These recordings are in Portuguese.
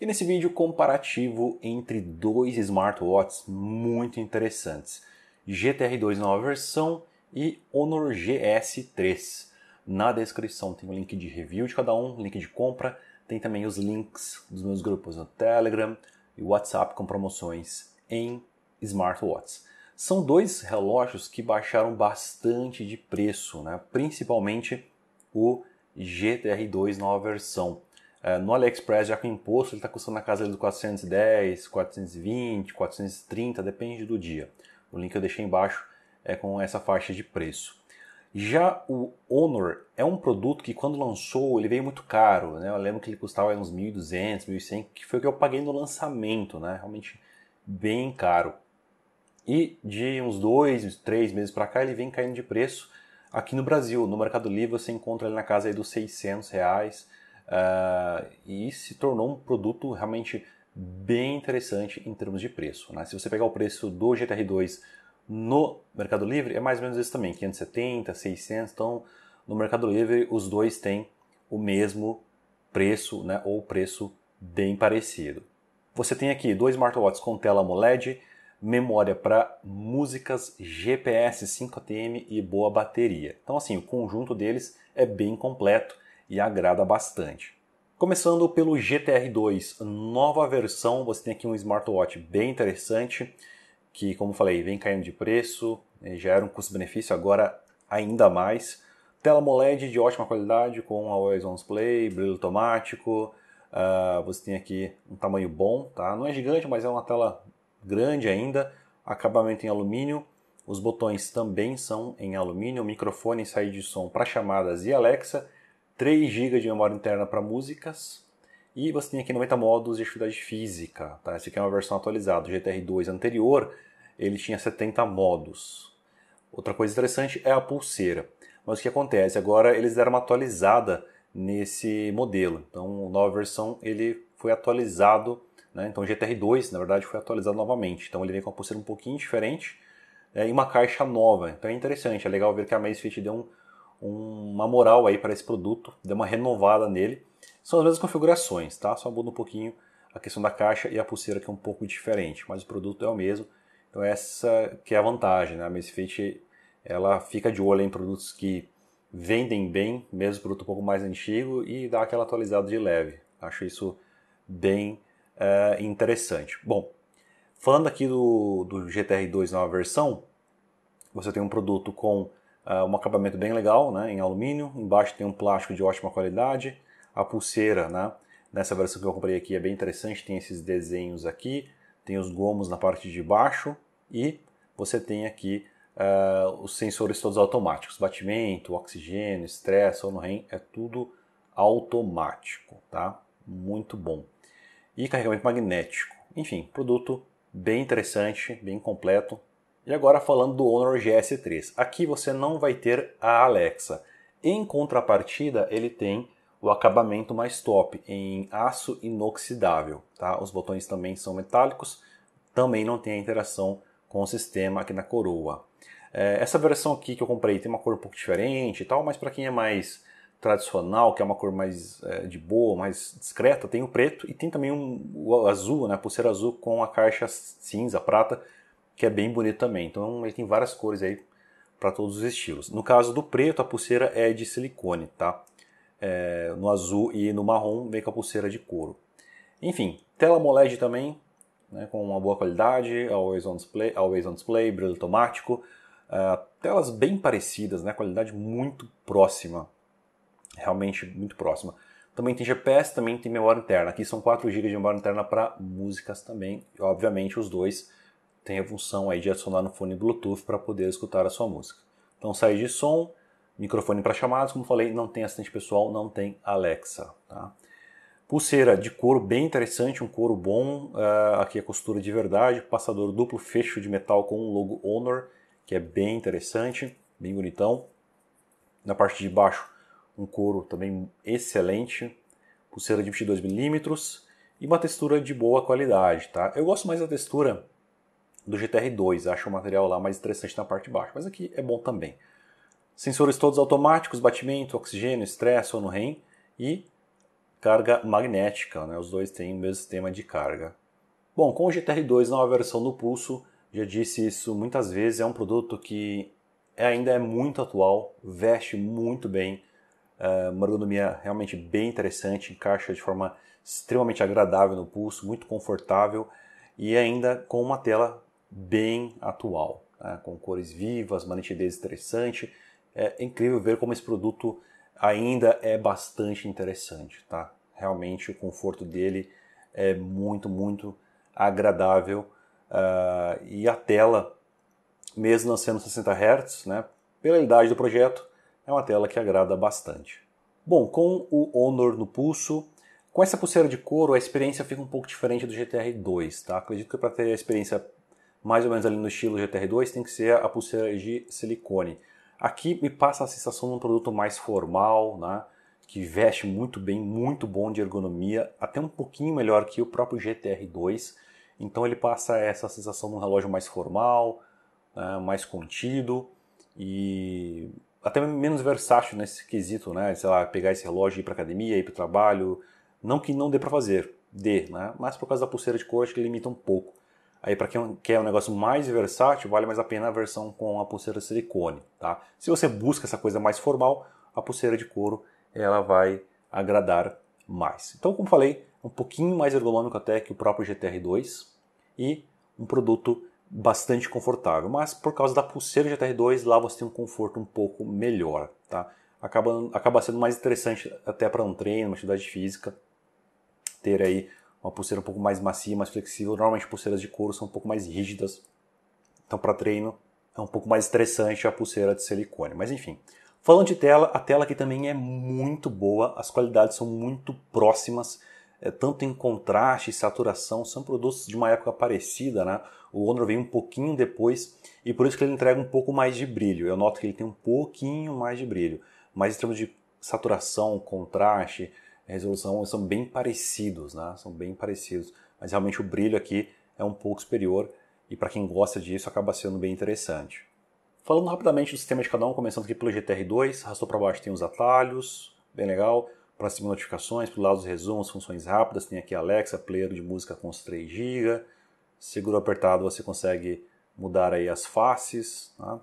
E nesse vídeo comparativo entre dois smartwatches muito interessantes, GTR2 nova versão e Honor GS3. Na descrição tem o link de review de cada um, link de compra, tem também os links dos meus grupos no Telegram e WhatsApp com promoções em smartwatches. São dois relógios que baixaram bastante de preço, né? principalmente o GTR2 nova versão é, no AliExpress, já com imposto, ele está custando na casa dos 410, 420, 430, depende do dia. O link eu deixei embaixo é com essa faixa de preço. Já o Honor é um produto que quando lançou ele veio muito caro, né? Eu lembro que ele custava uns 1.200, 1.100, que foi o que eu paguei no lançamento, né? Realmente bem caro. E de uns dois, três meses para cá ele vem caindo de preço aqui no Brasil. No Mercado Livre você encontra ele na casa aí dos 600 reais, uh, e se tornou um produto realmente bem interessante em termos de preço. Né? Se você pegar o preço do GTR 2 no Mercado Livre, é mais ou menos isso também, 570, 600, então no Mercado Livre os dois têm o mesmo preço, né, ou preço bem parecido. Você tem aqui dois smartwatches com tela AMOLED, memória para músicas, GPS 5ATM e boa bateria. Então assim, o conjunto deles é bem completo e agrada bastante. Começando pelo GTR2, nova versão, você tem aqui um smartwatch bem interessante, que como falei, vem caindo de preço, né, já era um custo-benefício, agora ainda mais. Tela MOLED de ótima qualidade, com Always On Play, brilho automático, uh, você tem aqui um tamanho bom, tá? não é gigante, mas é uma tela grande ainda, acabamento em alumínio, os botões também são em alumínio, microfone, saída de som para chamadas e Alexa, 3 GB de memória interna para músicas. E você tem aqui 90 modos de atividade física. Tá? Essa aqui é uma versão atualizada. O GTR 2 anterior ele tinha 70 modos. Outra coisa interessante é a pulseira. Mas o que acontece? Agora eles deram uma atualizada nesse modelo. Então, a nova versão ele foi atualizado. Né? Então, o GTR 2, na verdade, foi atualizado novamente. Então, ele vem com uma pulseira um pouquinho diferente né? e uma caixa nova. Então, é interessante. É legal ver que a Amazfit deu um uma moral aí para esse produto, deu uma renovada nele. São as mesmas configurações, tá? Só muda um pouquinho a questão da caixa e a pulseira que é um pouco diferente, mas o produto é o mesmo. Então essa que é a vantagem, né? A Misfit ela fica de olho em produtos que vendem bem, mesmo produto um pouco mais antigo e dá aquela atualizada de leve. Acho isso bem é, interessante. Bom, falando aqui do, do GTR2 nova versão, você tem um produto com Uh, um acabamento bem legal, né, em alumínio. Embaixo tem um plástico de ótima qualidade. A pulseira, né, nessa versão que eu comprei aqui é bem interessante. Tem esses desenhos aqui, tem os gomos na parte de baixo e você tem aqui uh, os sensores todos automáticos. Batimento, oxigênio, estresse, ou no REM, é tudo automático, tá? Muito bom. E carregamento magnético. Enfim, produto bem interessante, bem completo e agora falando do Honor GS3. Aqui você não vai ter a Alexa. Em contrapartida, ele tem o acabamento mais top em aço inoxidável, tá? Os botões também são metálicos, também não tem a interação com o sistema aqui na coroa. É, essa versão aqui que eu comprei tem uma cor um pouco diferente e tal, mas para quem é mais tradicional, que é uma cor mais é, de boa, mais discreta, tem o preto e tem também um, o azul, né, a pulseira azul com a caixa cinza, prata, que é bem bonito também. Então ele tem várias cores aí para todos os estilos. No caso do preto, a pulseira é de silicone, tá? É, no azul e no marrom vem com a pulseira de couro. Enfim, tela AMOLED também, né, com uma boa qualidade, always on display, always on display brilho automático, uh, telas bem parecidas, né, qualidade muito próxima, realmente muito próxima. Também tem GPS, também tem memória interna. Aqui são 4 GB de memória interna para músicas também. obviamente os dois tem a função aí de adicionar no fone Bluetooth para poder escutar a sua música. Então sai de som, microfone para chamadas, como falei, não tem assistente pessoal, não tem Alexa. Tá? Pulseira de couro bem interessante, um couro bom, uh, aqui a é costura de verdade, passador duplo, fecho de metal com o logo Honor, que é bem interessante, bem bonitão. Na parte de baixo, um couro também excelente, pulseira de 22 milímetros e uma textura de boa qualidade, tá? Eu gosto mais da textura do GTR2. Acho o material lá mais interessante na parte de baixo, mas aqui é bom também. Sensores todos automáticos, batimento, oxigênio, estresse ou no REM e carga magnética. Né? Os dois têm o mesmo sistema de carga. Bom, com o GTR2 não versão do pulso, já disse isso muitas vezes, é um produto que é, ainda é muito atual, veste muito bem, eh, uma ergonomia realmente bem interessante, encaixa de forma extremamente agradável no pulso, muito confortável e ainda com uma tela bem atual, né? com cores vivas, uma nitidez interessante. É incrível ver como esse produto ainda é bastante interessante, tá? Realmente o conforto dele é muito, muito agradável uh, e a tela, mesmo não sendo 60 Hz, né? Pela idade do projeto, é uma tela que agrada bastante. Bom, com o Honor no pulso, com essa pulseira de couro, a experiência fica um pouco diferente do GTR 2, tá? Acredito que para ter a experiência mais ou menos ali no estilo GTR2, tem que ser a pulseira de silicone. Aqui me passa a sensação de um produto mais formal, né? que veste muito bem, muito bom de ergonomia, até um pouquinho melhor que o próprio GTR2. Então ele passa essa sensação de um relógio mais formal, né? mais contido e até menos versátil nesse quesito, né? Sei lá, pegar esse relógio e ir para academia, ir para o trabalho, não que não dê para fazer, dê, né? Mas por causa da pulseira de acho que limita um pouco. Aí para quem quer um negócio mais versátil, vale mais a pena a versão com a pulseira de silicone, tá? Se você busca essa coisa mais formal, a pulseira de couro ela vai agradar mais. Então, como falei, um pouquinho mais ergonômico até que o próprio GTR2 e um produto bastante confortável, mas por causa da pulseira GTR2 lá você tem um conforto um pouco melhor, tá? Acaba, acaba sendo mais interessante até para um treino, uma atividade física, ter aí uma pulseira um pouco mais macia, mais flexível. Normalmente pulseiras de couro são um pouco mais rígidas. Então, para treino, é um pouco mais estressante a pulseira de silicone. Mas enfim. Falando de tela, a tela aqui também é muito boa, as qualidades são muito próximas, é, tanto em contraste e saturação, são produtos de uma época parecida, né? O Honor vem um pouquinho depois e por isso que ele entrega um pouco mais de brilho. Eu noto que ele tem um pouquinho mais de brilho, mas em termos de saturação, contraste, resolução são bem parecidos, né? São bem parecidos, mas realmente o brilho aqui é um pouco superior e para quem gosta disso acaba sendo bem interessante. Falando rapidamente do sistema de cada um, começando aqui pelo GTR2, arrastou para baixo tem os atalhos, bem legal. Para cima notificações, para o lado os resumos, funções rápidas, tem aqui Alexa, player de música com os 3 GB. Seguro apertado você consegue mudar aí as faces. Né?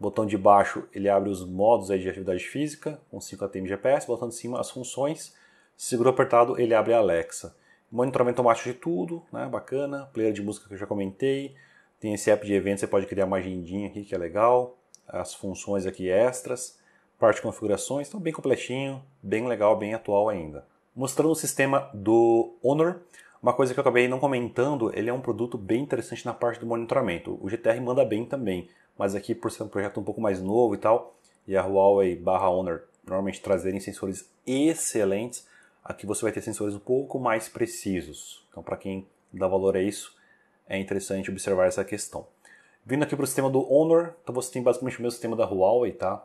Botão de baixo ele abre os modos aí de atividade física com 5 ATM GPS. Botão de cima as funções Seguro apertado, ele abre a Alexa. Monitoramento automático de tudo, né? Bacana. Player de música que eu já comentei. Tem esse app de eventos, você pode criar uma agendinha aqui que é legal. As funções aqui extras. Parte de configurações, então bem completinho, bem legal, bem atual ainda. Mostrando o sistema do Honor, uma coisa que eu acabei não comentando, ele é um produto bem interessante na parte do monitoramento. O GTR manda bem também, mas aqui por ser um projeto um pouco mais novo e tal, e a Huawei barra Honor normalmente trazerem sensores excelentes, Aqui você vai ter sensores um pouco mais precisos. Então, para quem dá valor a isso, é interessante observar essa questão. Vindo aqui para o sistema do Honor, então você tem basicamente o mesmo sistema da Huawei, tá?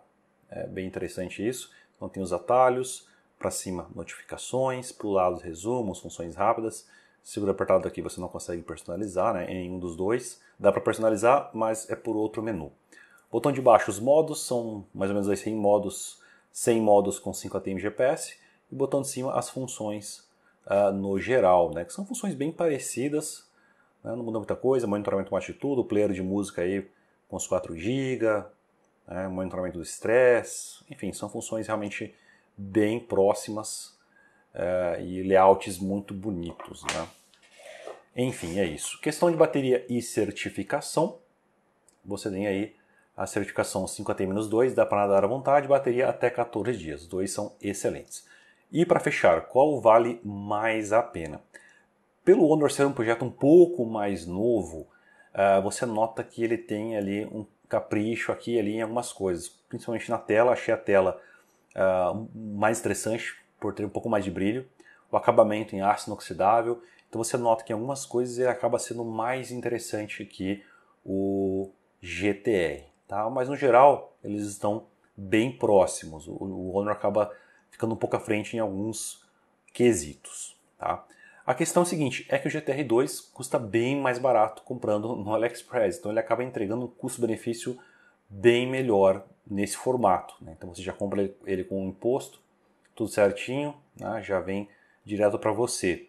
É bem interessante isso. Então tem os atalhos, para cima notificações, para o lado resumos, funções rápidas. Segura apertado aqui você não consegue personalizar né, em um dos dois. Dá para personalizar, mas é por outro menu. Botão de baixo, os modos, são mais ou menos assim, 100 modos, 100 modos com 5 ATM GPS e botando em cima as funções uh, no geral, né, que são funções bem parecidas, né, não muda muita coisa, monitoramento automático de tudo, player de música aí com os 4 GB, né, monitoramento do estresse, enfim, são funções realmente bem próximas uh, e layouts muito bonitos. Né. Enfim, é isso. Questão de bateria e certificação. Você tem aí a certificação 5 t 2 para nadar à vontade, bateria até 14 dias. Os dois são excelentes. E para fechar, qual vale mais a pena? Pelo Honor ser um projeto um pouco mais novo, ah, você nota que ele tem ali um capricho aqui ali em algumas coisas, principalmente na tela. Achei a tela ah, mais interessante por ter um pouco mais de brilho, o acabamento em aço inoxidável. Então você nota que em algumas coisas ele acaba sendo mais interessante que o GTR, tá? Mas no geral eles estão bem próximos. O, o Honor acaba ficando um pouco à frente em alguns quesitos. Tá? A questão é a seguinte, é que o GTR 2 custa bem mais barato comprando no AliExpress, então ele acaba entregando um custo-benefício bem melhor nesse formato. Né? Então você já compra ele com um imposto, tudo certinho, né? já vem direto para você.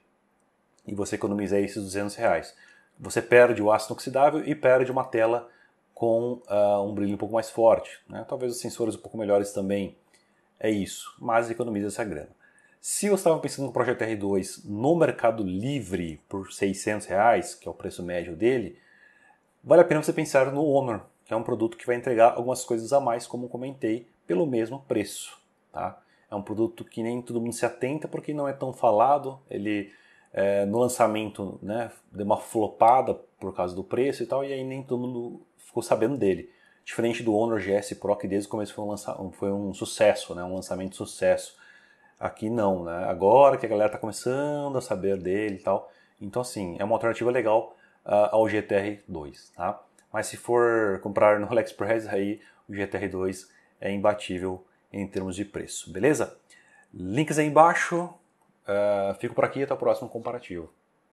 E você economiza esses 200 reais. Você perde o ácido oxidável e perde uma tela com uh, um brilho um pouco mais forte. Né? Talvez os sensores um pouco melhores também é isso, mas economiza essa grana. Se você estava pensando no projeto R2 no Mercado Livre por 600 reais, que é o preço médio dele, vale a pena você pensar no Honor, que é um produto que vai entregar algumas coisas a mais, como comentei, pelo mesmo preço. Tá? É um produto que nem todo mundo se atenta porque não é tão falado, ele é, no lançamento né, deu uma flopada por causa do preço e tal, e aí nem todo mundo ficou sabendo dele diferente do Honor GS Pro, que desde o começo foi um, lança... foi um sucesso, né? um lançamento sucesso. Aqui não, né? agora que a galera está começando a saber dele e tal. Então, assim, é uma alternativa legal uh, ao GTR 2. Tá? Mas se for comprar no AliExpress, aí o GTR 2 é imbatível em termos de preço, beleza? Links aí embaixo. Uh, fico por aqui e até o próximo comparativo.